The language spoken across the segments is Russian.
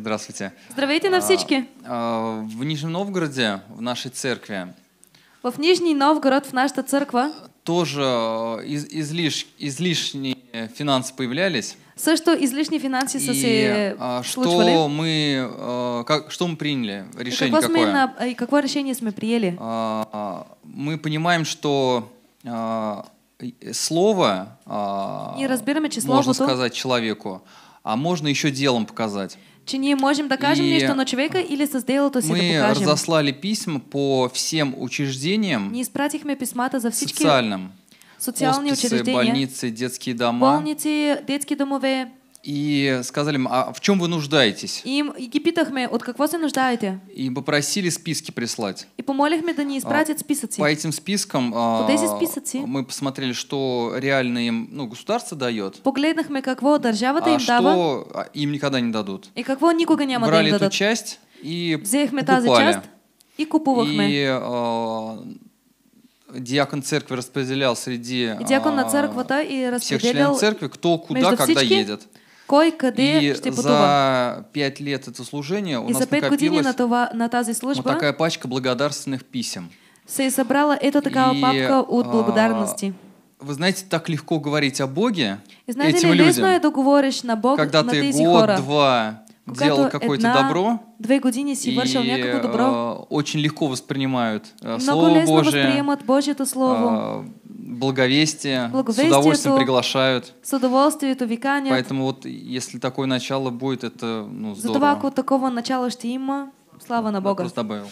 Здравствуйте. Здравейте на всички. А, в Нижнем Новгороде, в нашей церкви. В Нижний Новгород, в наша церква. Тоже э, из, излиш, излишние финансы появлялись. Все, что излишние финансы со всей а, что мы, э, как, что мы приняли, решение и какое? какое? На, э, и какое решение мы приняли? А, мы понимаем, что слово, а, и разбираем, можно сказать человеку, а можно еще делом показать. Чи не можем докажем и нечто на человека или создал то Мы покажем. разослали письма по всем учреждениям. Не письма, то за всички социальным. Социальные учреждения. больницы, детские дома. Больницы, детские домовые. И сказали им, а в чем вы нуждаетесь? Им Египетах кипитахме, от как вас и нуждаете? И попросили списки прислать. И помолихме да не испратят а, списоци. По этим спискам а, списоци? мы посмотрели, что реально им ну, государство дает. Погледнахме, какво държавата а им дава. что а, им никогда не дадут. И какво никога няма Брали да им дадат. эту часть и Взехме тази част и купувахме. И диакон церкви распределял среди и диакон на церквата и распределял всех членов церкви, кто куда, когда едет. Кой-куди ж ти за пять лет это служение у И нас за п'ять години на, това, на тази служба вот такая пачка благодарственных писем. Се собрала Это такая И, папка от а, благодарности. Вы знаете, так легко говорить о Боге И знаете, этим людям, говоришь на Бог, когда на ты год-два делал какое-то добро, две години си вършил някакво добро, а, очень легко воспринимают э, Слово Божие, Много лесно восприемат Божието а, Слово благовестие, благовестие с удовольствием приглашают. С удовольствием эту виканят. Поэтому вот если такое начало будет, это ну, здорово. Затова, вот такого начала ще има, слава на Бога. Просто добавил.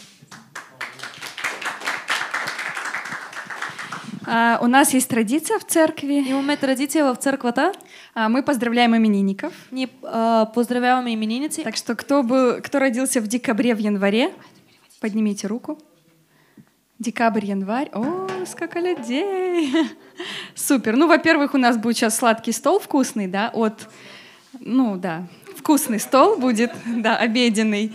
А, у нас есть традиция в церкви. И у меня традиция в церквата. то? А, мы поздравляем именинников. Не а, поздравляем именинницы. Так что кто был, кто родился в декабре, в январе, поднимите руку. Декабрь, январь. О, Ижевска, Калядей. Супер. Ну, во-первых, у нас будет сейчас сладкий стол вкусный, да, от... Ну, да, вкусный стол будет, да, обеденный.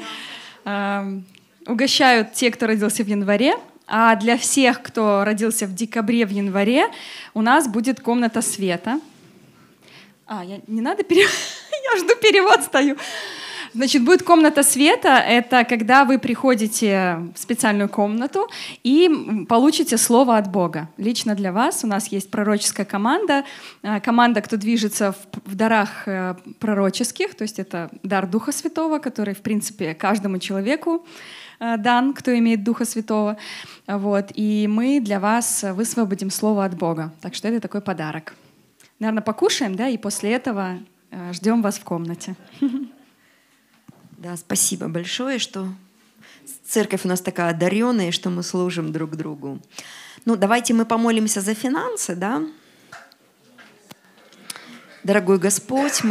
Угощают те, кто родился в январе, а для всех, кто родился в декабре, в январе, у нас будет комната света. А, я, не надо перевод? я жду перевод, стою. Значит, будет комната света. Это когда вы приходите в специальную комнату и получите слово от Бога. Лично для вас у нас есть пророческая команда. А, команда, кто движется в дарах э, пророческих, то есть это дар Духа Святого, который, в принципе, каждому человеку э, дан, кто имеет Духа Святого. Вот. И мы для вас высвободим слово от Бога. Так что это такой подарок. Наверное, покушаем, да, и после этого э, ждем вас в комнате. Да, спасибо большое, что церковь у нас такая одаренная, что мы служим друг другу. Ну, давайте мы помолимся за финансы, да? Дорогой Господь, мы